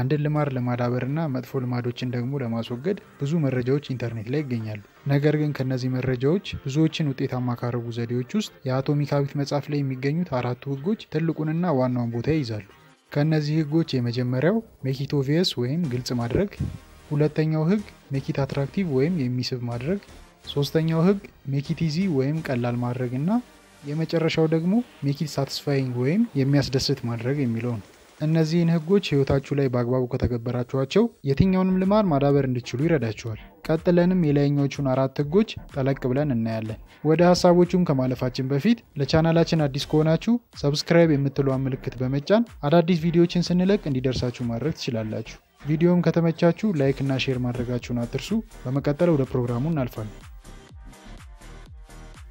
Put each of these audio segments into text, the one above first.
አንድን ልማድ ለማዳበርና መጥፎ ልማዶችን ደግሞ ለማስወገድ ብዙ መረጃዎች ኢንተርኔት ላይ ይገኛሉ። ነገር ግን ከእነዚህ መረጃዎች ብዙዎችን ውጤታማ ካረጉ ዘዴዎች ውስጥ የአቶሚክ ሀቢት መጽሐፍ ላይ የሚገኙት አራቱ ህጎች ትልቁንና ዋናውን ቦታ ይይዛሉ። ከእነዚህ ህጎች የመጀመሪያው ሜኪት ኦቪየስ ወይም ግልጽ ማድረግ፣ ሁለተኛው ህግ ሜኪት አትራክቲቭ ወይም የሚስብ ማድረግ፣ ሶስተኛው ህግ ሜኪት ኢዚ ወይም ቀላል ማድረግ እና የመጨረሻው ደግሞ ሜኪት ሳትስፋይንግ ወይም የሚያስደስት ማድረግ የሚለው ነው። እነዚህን ህጎች ህይወታችሁ ላይ በአግባቡ ከተገበራችኋቸው የትኛውንም ልማድ ማዳበር እንድችሉ ይረዳችኋል። ቀጥለንም የላይኞቹን አራት ህጎች ጠለቅ ብለን እናያለን። ወደ ሀሳቦቹም ከማለፋችን በፊት ለቻናላችን አዲስ ከሆናችሁ ሰብስክራይብ የምትለዋን ምልክት በመጫን አዳዲስ ቪዲዮችን ስንለቅ እንዲደርሳችሁ ማድረግ ትችላላችሁ። ቪዲዮም ከተመቻችሁ ላይክ እና ሼር ማድረጋችሁን አትርሱ። በመቀጠል ወደ ፕሮግራሙ እናልፋለን።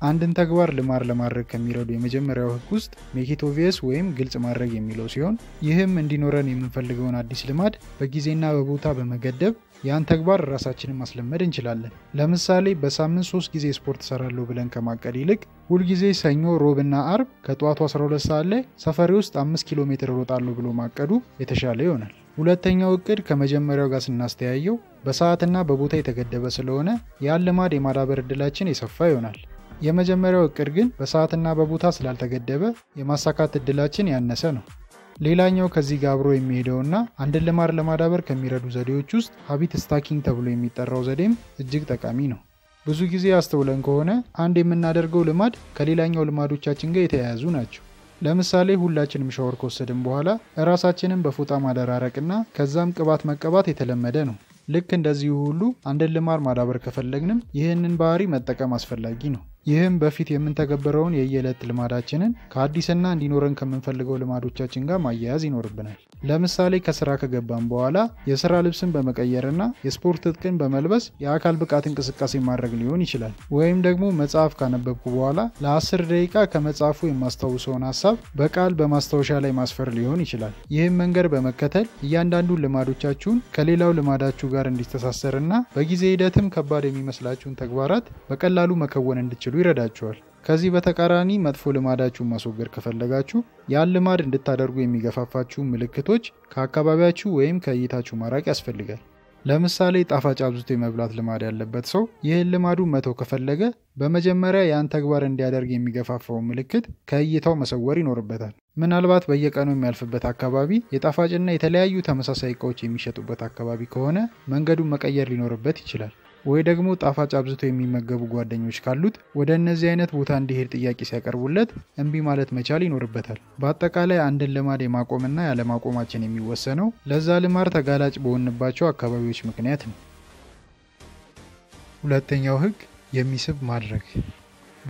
አንድን ተግባር ልማድ ለማድረግ ከሚረዱ የመጀመሪያው ህግ ውስጥ ሜኬቶቪየስ ወይም ግልጽ ማድረግ የሚለው ሲሆን ይህም እንዲኖረን የምንፈልገውን አዲስ ልማድ በጊዜና በቦታ በመገደብ ያን ተግባር ራሳችንን ማስለመድ እንችላለን። ለምሳሌ በሳምንት ሶስት ጊዜ ስፖርት እሰራለሁ ብለን ከማቀድ ይልቅ ሁልጊዜ ሰኞ፣ ሮብና አርብ ከጠዋቱ 12 ሰዓት ላይ ሰፈሪ ውስጥ 5 ኪሎ ሜትር እሮጣለሁ ብሎ ማቀዱ የተሻለ ይሆናል። ሁለተኛው እቅድ ከመጀመሪያው ጋር ስናስተያየው በሰዓትና በቦታ የተገደበ ስለሆነ ያን ልማድ የማዳበር እድላችን የሰፋ ይሆናል። የመጀመሪያው እቅድ ግን በሰዓትና በቦታ ስላልተገደበ የማሳካት እድላችን ያነሰ ነው። ሌላኛው ከዚህ ጋር አብሮ የሚሄደውና አንድን ልማድ ለማዳበር ከሚረዱ ዘዴዎች ውስጥ ሀቢት ስታኪንግ ተብሎ የሚጠራው ዘዴም እጅግ ጠቃሚ ነው። ብዙ ጊዜ አስተውለን ከሆነ አንድ የምናደርገው ልማድ ከሌላኛው ልማዶቻችን ጋር የተያያዙ ናቸው። ለምሳሌ ሁላችንም ሻወር ከወሰድን በኋላ እራሳችንን በፎጣ ማደራረቅና ከዛም ቅባት መቀባት የተለመደ ነው። ልክ እንደዚሁ ሁሉ አንድን ልማድ ማዳበር ከፈለግንም ይህንን ባህሪ መጠቀም አስፈላጊ ነው። ይህም በፊት የምንተገበረውን የየዕለት ልማዳችንን ከአዲስና እንዲኖረን ከምንፈልገው ልማዶቻችን ጋር ማያያዝ ይኖርብናል። ለምሳሌ ከስራ ከገባን በኋላ የስራ ልብስን በመቀየርና የስፖርት ትጥቅን በመልበስ የአካል ብቃት እንቅስቃሴ ማድረግ ሊሆን ይችላል። ወይም ደግሞ መጽሐፍ ካነበብኩ በኋላ ለ10 ደቂቃ ከመጽሐፉ የማስታውሰውን ሀሳብ በቃል በማስታወሻ ላይ ማስፈር ሊሆን ይችላል። ይህም መንገድ በመከተል እያንዳንዱ ልማዶቻችሁን ከሌላው ልማዳችሁ ጋር እንዲተሳሰርና በጊዜ ሂደትም ከባድ የሚመስላችሁን ተግባራት በቀላሉ መከወን እንድችሉ ይረዳችኋል። ከዚህ በተቃራኒ መጥፎ ልማዳችሁን ማስወገድ ከፈለጋችሁ ያን ልማድ እንድታደርጉ የሚገፋፋችሁ ምልክቶች ከአካባቢያችሁ ወይም ከእይታችሁ ማራቅ ያስፈልጋል። ለምሳሌ ጣፋጭ አብዝቶ የመብላት ልማድ ያለበት ሰው ይህን ልማዱን መተው ከፈለገ በመጀመሪያ ያን ተግባር እንዲያደርግ የሚገፋፋው ምልክት ከእይታው መሰወር ይኖርበታል። ምናልባት በየቀኑ የሚያልፍበት አካባቢ የጣፋጭና የተለያዩ ተመሳሳይ እቃዎች የሚሸጡበት አካባቢ ከሆነ መንገዱን መቀየር ሊኖርበት ይችላል። ወይ ደግሞ ጣፋጭ አብዝቶ የሚመገቡ ጓደኞች ካሉት ወደ እነዚህ አይነት ቦታ እንዲሄድ ጥያቄ ሲያቀርቡለት እምቢ ማለት መቻል ይኖርበታል። በአጠቃላይ አንድን ልማድ የማቆምና ያለማቆማችን የሚወሰነው ለዛ ልማድ ተጋላጭ በሆንባቸው አካባቢዎች ምክንያት ነው። ሁለተኛው ህግ የሚስብ ማድረግ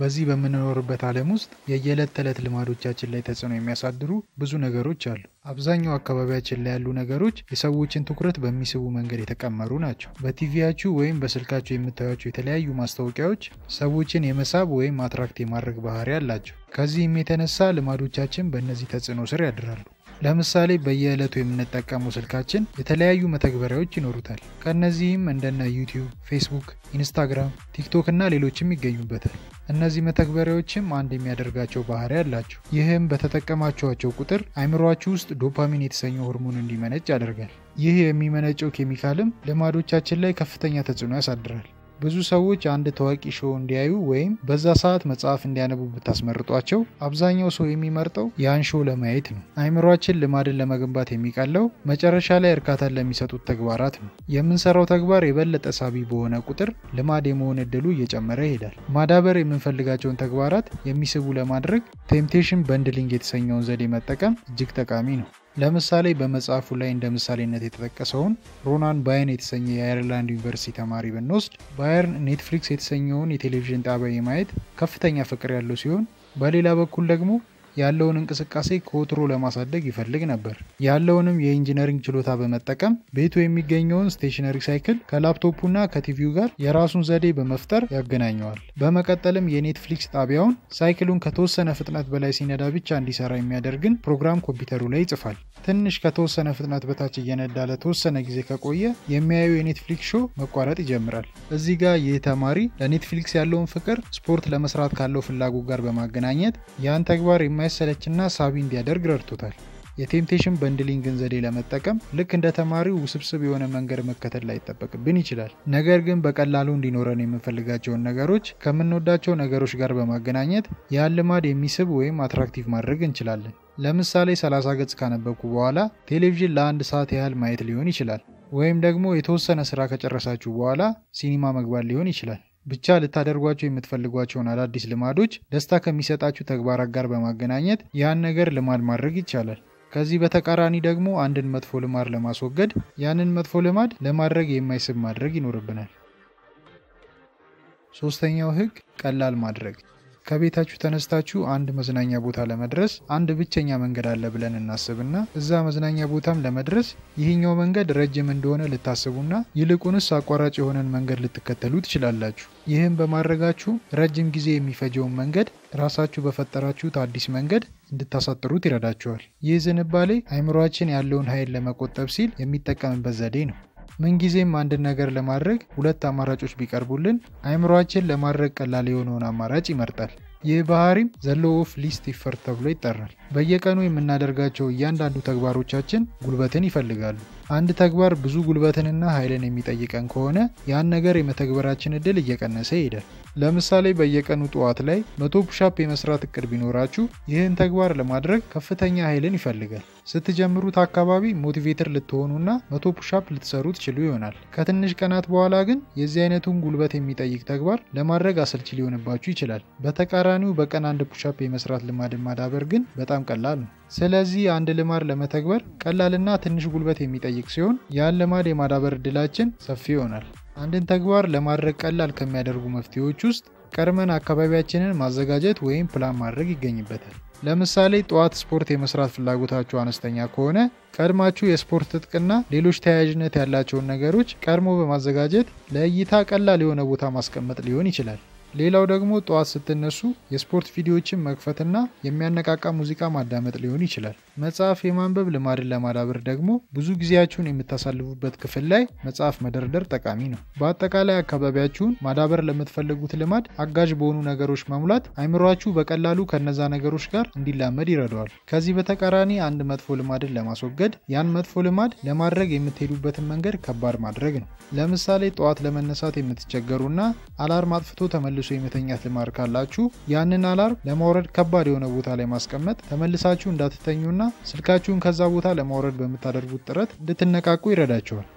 በዚህ በምንኖርበት ዓለም ውስጥ የየዕለት ተዕለት ልማዶቻችን ላይ ተጽዕኖ የሚያሳድሩ ብዙ ነገሮች አሉ። አብዛኛው አካባቢያችን ላይ ያሉ ነገሮች የሰዎችን ትኩረት በሚስቡ መንገድ የተቀመሩ ናቸው። በቲቪያችሁ ወይም በስልካችሁ የምታዩቸው የተለያዩ ማስታወቂያዎች ሰዎችን የመሳብ ወይም አትራክት የማድረግ ባህሪ አላቸው። ከዚህም የተነሳ ልማዶቻችን በእነዚህ ተጽዕኖ ስር ያድራሉ። ለምሳሌ በየዕለቱ የምንጠቀመው ስልካችን የተለያዩ መተግበሪያዎች ይኖሩታል። ከእነዚህም እንደነ ዩቲዩብ፣ ፌስቡክ፣ ኢንስታግራም፣ ቲክቶክ እና ሌሎችም ይገኙበታል። እነዚህ መተግበሪያዎችም አንድ የሚያደርጋቸው ባህሪ አላቸው። ይህም በተጠቀማቸዋቸው ቁጥር አይምሯችሁ ውስጥ ዶፓሚን የተሰኘው ሆርሞን እንዲመነጭ ያደርጋል። ይህ የሚመነጨው ኬሚካልም ልማዶቻችን ላይ ከፍተኛ ተጽዕኖ ያሳድራል። ብዙ ሰዎች አንድ ታዋቂ ሾው እንዲያዩ ወይም በዛ ሰዓት መጽሐፍ እንዲያነቡ ብታስመርጧቸው አብዛኛው ሰው የሚመርጠው ያን ሾው ለማየት ነው። አይምሯችን ልማድን ለመገንባት የሚቀለው መጨረሻ ላይ እርካታን ለሚሰጡት ተግባራት ነው። የምንሰራው ተግባር የበለጠ ሳቢ በሆነ ቁጥር ልማድ የመሆን እድሉ እየጨመረ ይሄዳል። ማዳበር የምንፈልጋቸውን ተግባራት የሚስቡ ለማድረግ ቴምፕቴሽን በንድሊንግ የተሰኘውን ዘዴ መጠቀም እጅግ ጠቃሚ ነው። ለምሳሌ በመጽሐፉ ላይ እንደ ምሳሌነት የተጠቀሰውን ሮናን ባየን የተሰኘ የአየርላንድ ዩኒቨርሲቲ ተማሪ ብንወስድ ባየርን ኔትፍሊክስ የተሰኘውን የቴሌቪዥን ጣቢያ የማየት ከፍተኛ ፍቅር ያለው ሲሆን በሌላ በኩል ደግሞ ያለውን እንቅስቃሴ ከወትሮ ለማሳደግ ይፈልግ ነበር። ያለውንም የኢንጂነሪንግ ችሎታ በመጠቀም ቤቱ የሚገኘውን ስቴሽነሪ ሳይክል ከላፕቶፑና ከቲቪው ጋር የራሱን ዘዴ በመፍጠር ያገናኘዋል። በመቀጠልም የኔትፍሊክስ ጣቢያውን ሳይክሉን ከተወሰነ ፍጥነት በላይ ሲነዳ ብቻ እንዲሰራ የሚያደርግን ፕሮግራም ኮምፒውተሩ ላይ ይጽፋል። ትንሽ ከተወሰነ ፍጥነት በታች እየነዳ ለተወሰነ ጊዜ ከቆየ የሚያየው የኔትፍሊክስ ሾው መቋረጥ ይጀምራል። እዚህ ጋር ይህ ተማሪ ለኔትፍሊክስ ያለውን ፍቅር ስፖርት ለመስራት ካለው ፍላጎት ጋር በማገናኘት ያን ተግባር የማይ የማይሰለችና ሳቢ እንዲያደርግ ረድቶታል። የቴምቴሽን በንድሊንግን ዘዴ ለመጠቀም ልክ እንደ ተማሪው ውስብስብ የሆነ መንገድ መከተል ላይጠበቅብን ይችላል። ነገር ግን በቀላሉ እንዲኖረን የምንፈልጋቸውን ነገሮች ከምንወዳቸው ነገሮች ጋር በማገናኘት ያን ልማድ የሚስብ ወይም አትራክቲቭ ማድረግ እንችላለን። ለምሳሌ 30 ገጽ ካነበብኩ በኋላ ቴሌቪዥን ለአንድ ሰዓት ያህል ማየት ሊሆን ይችላል። ወይም ደግሞ የተወሰነ ስራ ከጨረሳችሁ በኋላ ሲኒማ መግባት ሊሆን ይችላል። ብቻ ልታደርጓቸው የምትፈልጓቸውን አዳዲስ ልማዶች ደስታ ከሚሰጣችሁ ተግባራት ጋር በማገናኘት ያን ነገር ልማድ ማድረግ ይቻላል። ከዚህ በተቃራኒ ደግሞ አንድን መጥፎ ልማድ ለማስወገድ ያንን መጥፎ ልማድ ለማድረግ የማይስብ ማድረግ ይኖርብናል። ሶስተኛው ህግ ቀላል ማድረግ ከቤታችሁ ተነስታችሁ አንድ መዝናኛ ቦታ ለመድረስ አንድ ብቸኛ መንገድ አለ ብለን እናስብና እዛ መዝናኛ ቦታም ለመድረስ ይህኛው መንገድ ረጅም እንደሆነ ልታስቡና ይልቁንስ አቋራጭ የሆነን መንገድ ልትከተሉ ትችላላችሁ። ይህም በማድረጋችሁ ረጅም ጊዜ የሚፈጀውን መንገድ ራሳችሁ በፈጠራችሁት አዲስ መንገድ እንድታሳጥሩት ይረዳችኋል። ይህ ዝንባሌ አይምሯችን ያለውን ኃይል ለመቆጠብ ሲል የሚጠቀምበት ዘዴ ነው። ምንጊዜም አንድን ነገር ለማድረግ ሁለት አማራጮች ቢቀርቡልን አይምሯችን ለማድረግ ቀላል የሆነውን አማራጭ ይመርጣል። ይህ ባህሪም ዘሎ ኦፍ ሊስት ኢፈርት ተብሎ ይጠራል። በየቀኑ የምናደርጋቸው እያንዳንዱ ተግባሮቻችን ጉልበትን ይፈልጋሉ። አንድ ተግባር ብዙ ጉልበትንና ኃይልን የሚጠይቀን ከሆነ ያን ነገር የመተግበራችን እድል እየቀነሰ ይሄዳል። ለምሳሌ በየቀኑ ጠዋት ላይ መቶ ፑሻፕ የመስራት እቅድ ቢኖራችሁ ይህን ተግባር ለማድረግ ከፍተኛ ኃይልን ይፈልጋል። ስትጀምሩት አካባቢ ሞቲቬተር ልትሆኑና መቶ ፑሻፕ ልትሰሩ ትችሉ ይሆናል። ከትንሽ ቀናት በኋላ ግን የዚህ አይነቱን ጉልበት የሚጠይቅ ተግባር ለማድረግ አሰልች ሊሆንባችሁ ይችላል። በተቃራኒው በቀን አንድ ፑሻፕ የመስራት ልማድን ማዳበር ግን በጣም ቀላል ነው። ስለዚህ አንድ ልማድ ለመተግበር ቀላልና ትንሽ ጉልበት የሚጠይቅ የሚጠይቅ ሲሆን ያን ልማድ የማዳበር እድላችን ሰፊ ይሆናል። አንድን ተግባር ለማድረግ ቀላል ከሚያደርጉ መፍትሄዎች ውስጥ ቀድመን አካባቢያችንን ማዘጋጀት ወይም ፕላን ማድረግ ይገኝበታል። ለምሳሌ ጠዋት ስፖርት የመስራት ፍላጎታችሁ አነስተኛ ከሆነ ቀድማችሁ የስፖርት ትጥቅና ሌሎች ተያያዥነት ያላቸውን ነገሮች ቀድሞ በማዘጋጀት ለእይታ ቀላል የሆነ ቦታ ማስቀመጥ ሊሆን ይችላል። ሌላው ደግሞ ጠዋት ስትነሱ የስፖርት ቪዲዮዎችን መክፈትና የሚያነቃቃ ሙዚቃ ማዳመጥ ሊሆን ይችላል። መጽሐፍ የማንበብ ልማድን ለማዳበር ደግሞ ብዙ ጊዜያችሁን የምታሳልፉበት ክፍል ላይ መጽሐፍ መደርደር ጠቃሚ ነው። በአጠቃላይ አካባቢያችሁን ማዳበር ለምትፈልጉት ልማድ አጋዥ በሆኑ ነገሮች መሙላት አይምሯችሁ በቀላሉ ከነዛ ነገሮች ጋር እንዲላመድ ይረዳዋል። ከዚህ በተቃራኒ አንድ መጥፎ ልማድን ለማስወገድ ያን መጥፎ ልማድ ለማድረግ የምትሄዱበትን መንገድ ከባድ ማድረግ ነው። ለምሳሌ ጠዋት ለመነሳት የምትቸገሩና አላርም አጥፍቶ ተመለ መልሶ የመተኛት ልማድ ካላችሁ ያንን አላርም ለማውረድ ከባድ የሆነ ቦታ ላይ ማስቀመጥ ተመልሳችሁ እንዳትተኙና ስልካችሁን ከዛ ቦታ ለማውረድ በምታደርጉት ጥረት እንድትነቃቁ ይረዳቸዋል።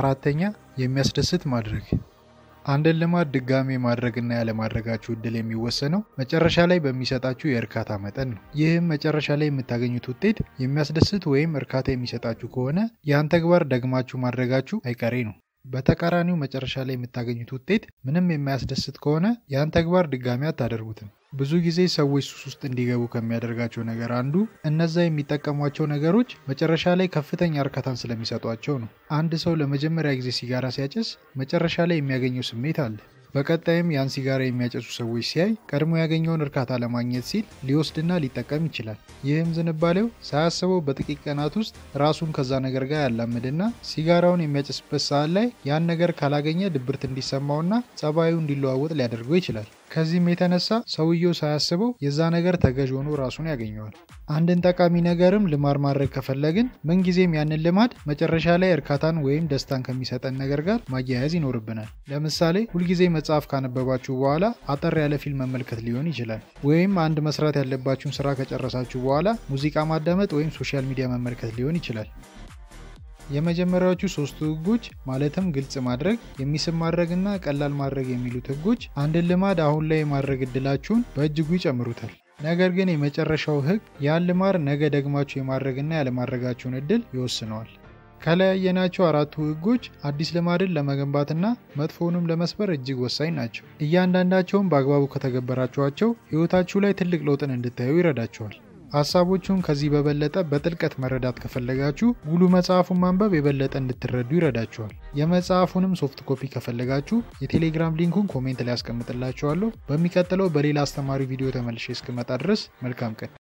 አራተኛ የሚያስደስት ማድረግ አንድን ልማድ ድጋሜ ማድረግና ያለማድረጋችሁ እድል የሚወሰነው መጨረሻ ላይ በሚሰጣችሁ የእርካታ መጠን ነው። ይህም መጨረሻ ላይ የምታገኙት ውጤት የሚያስደስት ወይም እርካታ የሚሰጣችሁ ከሆነ ያን ተግባር ደግማችሁ ማድረጋችሁ አይቀሬ ነው። በተቃራኒው መጨረሻ ላይ የምታገኙት ውጤት ምንም የማያስደስት ከሆነ ያን ተግባር ድጋሚ አታደርጉትም። ብዙ ጊዜ ሰዎች ሱስ ውስጥ እንዲገቡ ከሚያደርጋቸው ነገር አንዱ እነዛ የሚጠቀሟቸው ነገሮች መጨረሻ ላይ ከፍተኛ እርካታን ስለሚሰጧቸው ነው። አንድ ሰው ለመጀመሪያ ጊዜ ሲጋራ ሲያጭስ መጨረሻ ላይ የሚያገኘው ስሜት አለ። በቀጣይም ያን ሲጋራ የሚያጨሱ ሰዎች ሲያይ ቀድሞ ያገኘውን እርካታ ለማግኘት ሲል ሊወስድና ሊጠቀም ይችላል። ይህም ዝንባሌው ሳያስበው በጥቂት ቀናት ውስጥ ራሱን ከዛ ነገር ጋር ያላምድና ሲጋራውን የሚያጨስበት ሰዓት ላይ ያን ነገር ካላገኘ ድብርት እንዲሰማውና ጸባዩ እንዲለዋወጥ ሊያደርገው ይችላል። ከዚህም የተነሳ ሰውየው ሳያስበው የዛ ነገር ተገዥ ሆኖ ራሱን ያገኘዋል። አንድን ጠቃሚ ነገርም ልማድ ማድረግ ከፈለግን ምንጊዜም ያንን ልማድ መጨረሻ ላይ እርካታን ወይም ደስታን ከሚሰጠን ነገር ጋር ማያያዝ ይኖርብናል። ለምሳሌ ሁልጊዜ መጽሐፍ ካነበባችሁ በኋላ አጠር ያለ ፊልም መመልከት ሊሆን ይችላል። ወይም አንድ መስራት ያለባችሁን ስራ ከጨረሳችሁ በኋላ ሙዚቃ ማዳመጥ ወይም ሶሻል ሚዲያ መመልከት ሊሆን ይችላል። የመጀመሪያዎቹ ሶስቱ ህጎች ማለትም ግልጽ ማድረግ፣ የሚስብ ማድረግ እና ቀላል ማድረግ የሚሉት ህጎች አንድን ልማድ አሁን ላይ የማድረግ እድላችሁን በእጅጉ ይጨምሩታል። ነገር ግን የመጨረሻው ህግ ያን ልማድ ነገ ደግማችሁ የማድረግና ያለማድረጋችሁን እድል ይወስነዋል። ከለያየናቸው አራቱ ህጎች አዲስ ልማድን ለመገንባትና መጥፎውንም ለመስበር እጅግ ወሳኝ ናቸው። እያንዳንዳቸውም በአግባቡ ከተገበራችኋቸው ህይወታችሁ ላይ ትልቅ ለውጥን እንድታዩ ይረዳችኋል። ሀሳቦቹን ከዚህ በበለጠ በጥልቀት መረዳት ከፈለጋችሁ ሙሉ መጽሐፉን ማንበብ የበለጠ እንድትረዱ ይረዳችኋል። የመጽሐፉንም ሶፍት ኮፒ ከፈለጋችሁ የቴሌግራም ሊንኩን ኮሜንት ላይ ያስቀምጥላችኋለሁ። በሚቀጥለው በሌላ አስተማሪ ቪዲዮ ተመልሼ እስክመጣ ድረስ መልካም ቀን።